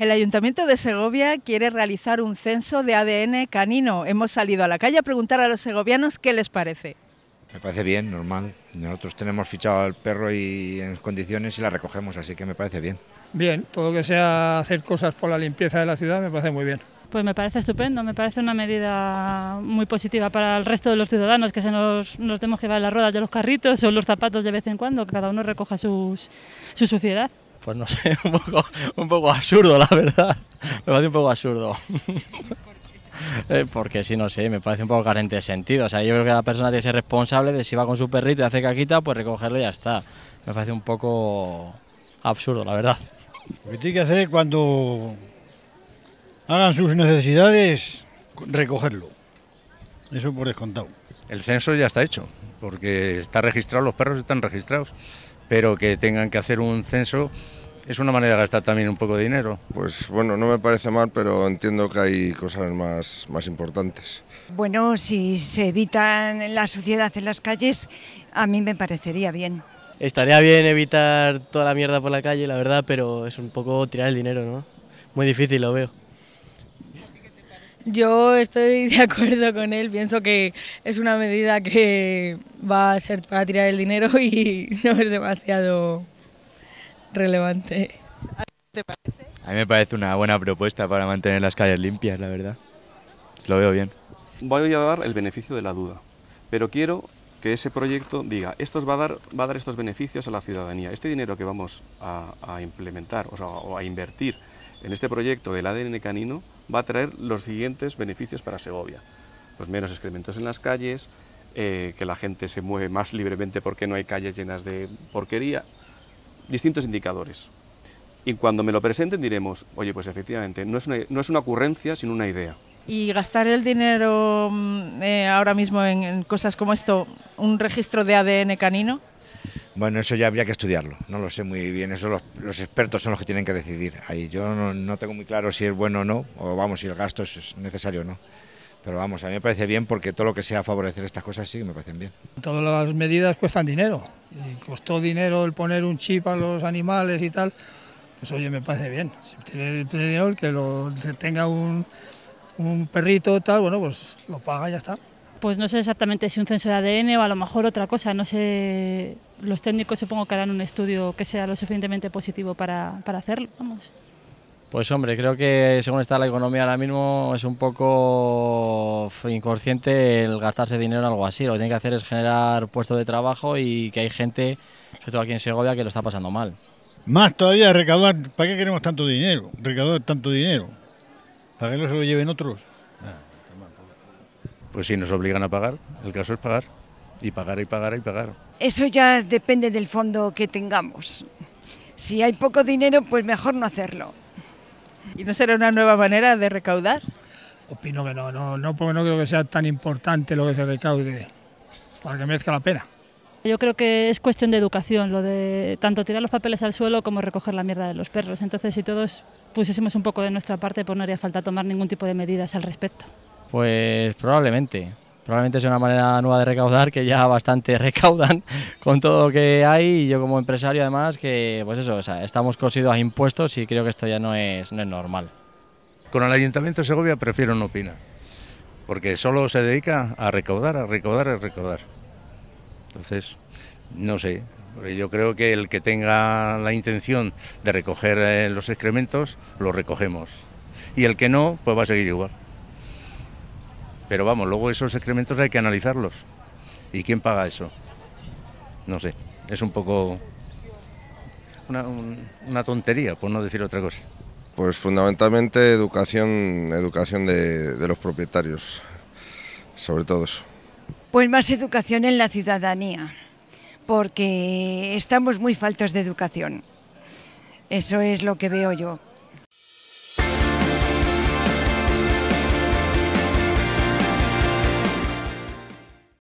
El Ayuntamiento de Segovia quiere realizar un censo de ADN canino. Hemos salido a la calle a preguntar a los segovianos qué les parece. Me parece bien, normal. Nosotros tenemos fichado al perro y en condiciones y la recogemos, así que me parece bien. Bien, todo que sea hacer cosas por la limpieza de la ciudad me parece muy bien. Pues me parece estupendo, me parece una medida muy positiva para el resto de los ciudadanos, que se nos, tenemos que llevar las ruedas de los carritos o los zapatos de vez en cuando, que cada uno recoja su suciedad pues no sé, un poco, absurdo, la verdad. Me parece un poco absurdo. Eh, porque si no sé, me parece un poco carente de sentido. O sea, yo creo que la persona tiene que ser responsable de si va con su perrito y hace caquita, pues recogerlo y ya está. Me parece un poco absurdo, la verdad. Lo que tiene que hacer cuando hagan sus necesidades, recogerlo. Eso por descontado. El censo ya está hecho, porque está registrado, los perros están registrados pero que tengan que hacer un censo es una manera de gastar también un poco de dinero. Pues bueno, no me parece mal, pero entiendo que hay cosas más, más importantes. Bueno, si se evitan la suciedad en las calles, a mí me parecería bien. Estaría bien evitar toda la mierda por la calle, la verdad, pero es un poco tirar el dinero, ¿no? Muy difícil, lo veo. Yo estoy de acuerdo con él, pienso que es una medida que va a ser para tirar el dinero y no es demasiado relevante. ¿A te parece? A mí me parece una buena propuesta para mantener las calles limpias, la verdad. Lo veo bien. Voy a dar el beneficio de la duda, pero quiero que ese proyecto diga, esto va a dar, va a dar estos beneficios a la ciudadanía. Este dinero que vamos a, implementar o, sea, o a invertir en este proyecto del ADN canino va a traer los siguientes beneficios para Segovia. Los menos excrementos en las calles, eh, que la gente se mueve más libremente porque no hay calles llenas de porquería, distintos indicadores. Y cuando me lo presenten diremos, oye, pues efectivamente, no es una, no es una ocurrencia, sino una idea. Y gastar el dinero mm, eh, ahora mismo en cosas como esto, un registro de ADN canino, bueno, eso ya habría que estudiarlo, no lo sé muy bien, eso los, expertos son los que tienen que decidir. Ahí yo no, tengo muy claro si es bueno o no, o vamos, si el gasto es necesario o no. Pero vamos, a mí me parece bien porque todo lo que sea favorecer estas cosas sí me parecen bien. Todas las medidas cuestan dinero, y costó dinero el poner un chip a los animales y tal, pues oye, me parece bien. Si tiene dinero, el que lo, tenga un, un perrito tal, bueno, pues lo paga y ya está. Pues no sé exactamente si un censo de ADN o a lo mejor otra cosa, no sé, los técnicos supongo que harán un estudio que sea lo suficientemente positivo para, hacerlo, vamos. Pues hombre, creo que según está la economía ahora mismo es un poco inconsciente el gastarse dinero en algo así. Lo que tiene que hacer es generar puestos de trabajo y que hay gente, sobre todo aquí en Segovia, que lo está pasando mal. Más todavía recaudar, ¿para qué queremos tanto dinero? Recaudar tanto dinero. ¿Para que no se lo lleven otros? Ah. Pues si nos obligan a pagar, el caso es pagar. Y pagar y pagar y pagar. Eso ya depende del fondo que tengamos. Si hay poco dinero, pues mejor no hacerlo. ¿Y no será una nueva manera de recaudar? Opino que no, no, no porque no creo que sea tan importante lo que se recaude para que merezca la pena. Yo creo que es cuestión de educación, lo de tanto tirar los papeles al suelo como recoger la mierda de los perros. Entonces, si todos pusiésemos un poco de nuestra parte, pues no haría falta tomar ningún tipo de medidas al respecto. Pues probablemente, probablemente sea una manera nueva de recaudar que ya bastante recaudan con todo lo que hay y yo como empresario además que pues eso, estamos cosidos a impuestos y creo que esto ya no es, normal. Con el Ayuntamiento de Segovia prefiero no opinar, porque solo se dedica a recaudar, a recaudar, a recaudar. Entonces, no sé, yo creo que el que tenga la intención de recoger eh, los excrementos, lo recogemos. Y el que no, pues va a seguir igual. Pero vamos, luego esos excrementos hay que analizarlos. ¿Y quién paga eso? No sé, es un poco una, tontería, por no decir otra cosa. Pues fundamentalmente educación, educación de, de los propietarios, sobre todo eso. Pues más educación en la ciudadanía, porque estamos muy faltos de educación. Eso es lo que veo yo.